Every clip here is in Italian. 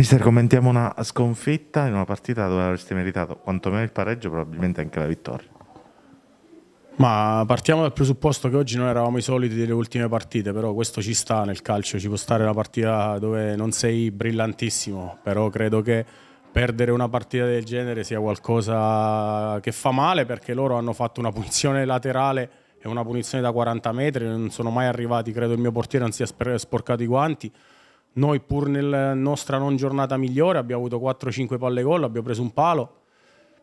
Mister, commentiamo una sconfitta in una partita dove avresti meritato quantomeno il pareggio, probabilmente anche la vittoria. Ma partiamo dal presupposto che oggi non eravamo i soliti delle ultime partite, però questo ci sta nel calcio, ci può stare una partita dove non sei brillantissimo, però credo che perdere una partita del genere sia qualcosa che fa male perché loro hanno fatto una punizione laterale e una punizione da 40 metri, non sono mai arrivati, credo il mio portiere non sia sporcato i guanti. Noi pur nella nostra non giornata migliore abbiamo avuto 4-5 palle gol, abbiamo preso un palo.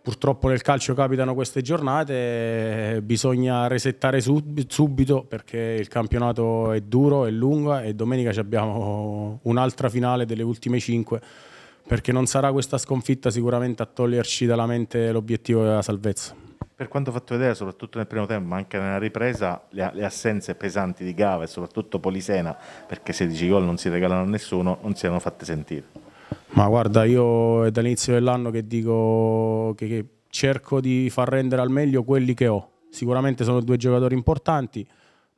Purtroppo nel calcio capitano queste giornate, eh, bisogna resettare subito perché il campionato è duro, è lungo e domenica abbiamo un'altra finale delle ultime 5 perché non sarà questa sconfitta sicuramente a toglierci dalla mente l'obiettivo della salvezza per quanto ho fatto vedere, soprattutto nel primo tempo, ma anche nella ripresa, le, le assenze pesanti di Gava e soprattutto Polisena, perché 16 gol non si regalano a nessuno, non si erano fatte sentire. Ma guarda, io è dall'inizio dell'anno che dico che, che cerco di far rendere al meglio quelli che ho. Sicuramente sono due giocatori importanti,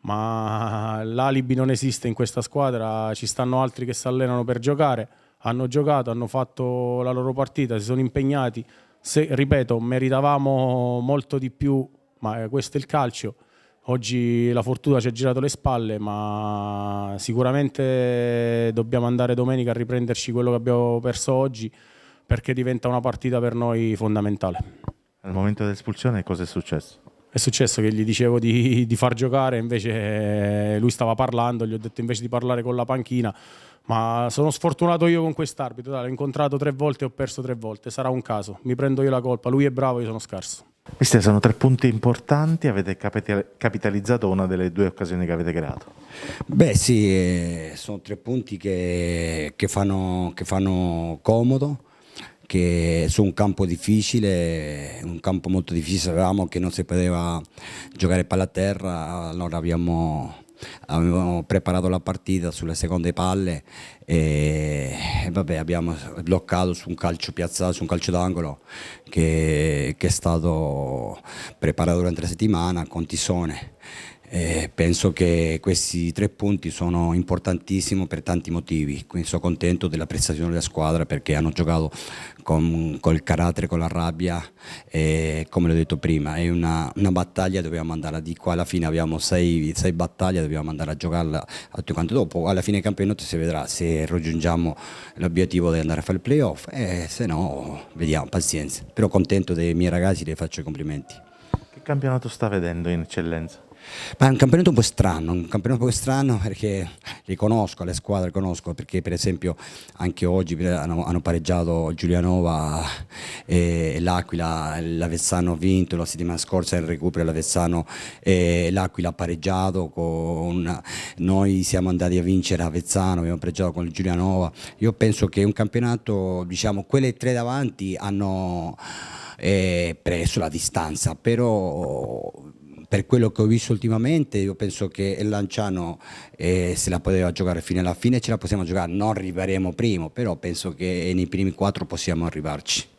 ma l'alibi non esiste in questa squadra, ci stanno altri che si allenano per giocare, hanno giocato, hanno fatto la loro partita, si sono impegnati se, ripeto, meritavamo molto di più, ma eh, questo è il calcio. Oggi la fortuna ci ha girato le spalle, ma sicuramente dobbiamo andare domenica a riprenderci quello che abbiamo perso oggi, perché diventa una partita per noi fondamentale. Al momento dell'espulsione cosa è successo? È successo che gli dicevo di, di, far giocare, invece eh, lui stava parlando, gli ho detto invece di parlare con la panchina, ma sono sfortunato io con quest'arbitro, l'ho incontrato tre volte e ho perso tre volte, sarà un caso, mi prendo io la colpa, lui è bravo, io sono scarso. Questi sono tre punti importanti, avete capitalizzato una delle due occasioni che avete creato. Beh sì, eh, sono tre punti che, che, fanno, che fanno comodo che su un campo difficile, un campo molto difficile, sapevamo che non si poteva giocare palla a terra, allora abbiamo avevamo preparato la partita sulle seconde palle e, e vabbè, abbiamo bloccato su un calcio piazzato, su un calcio d'angolo che, che, è stato preparato durante la settimana con Tisone. Eh, penso che questi tre punti sono importantissimi per tanti motivi, quindi sono contento della prestazione della squadra perché hanno giocato con, col carattere, con la rabbia e come l'ho detto prima è una, una battaglia, dobbiamo andare di qua, alla fine abbiamo sei, sei battaglie, dobbiamo andare a giocarla tutti quanti dopo, alla fine del campionato si vedrà se raggiungiamo l'obiettivo di andare a fare il playoff e se no vediamo, pazienza, però contento dei miei ragazzi, le faccio i complimenti campionato sta vedendo in eccellenza? Ma è un campionato un po' strano, un campionato un po' strano perché li conosco, le squadre conosco, perché per esempio anche oggi hanno, hanno pareggiato Giulianova e l'Aquila, l'Avezzano ha vinto la settimana scorsa in recupero l'Avezzano e l'Aquila ha pareggiato, con, noi siamo andati a vincere Avezzano, abbiamo pareggiato con Giulianova, io penso che un campionato, diciamo, quelle tre davanti hanno eh, presso la distanza, però per quello che ho visto ultimamente io penso che il Lanciano eh, se la poteva giocare fino alla fine ce la possiamo giocare, non arriveremo primo, però penso che nei primi quattro possiamo arrivarci.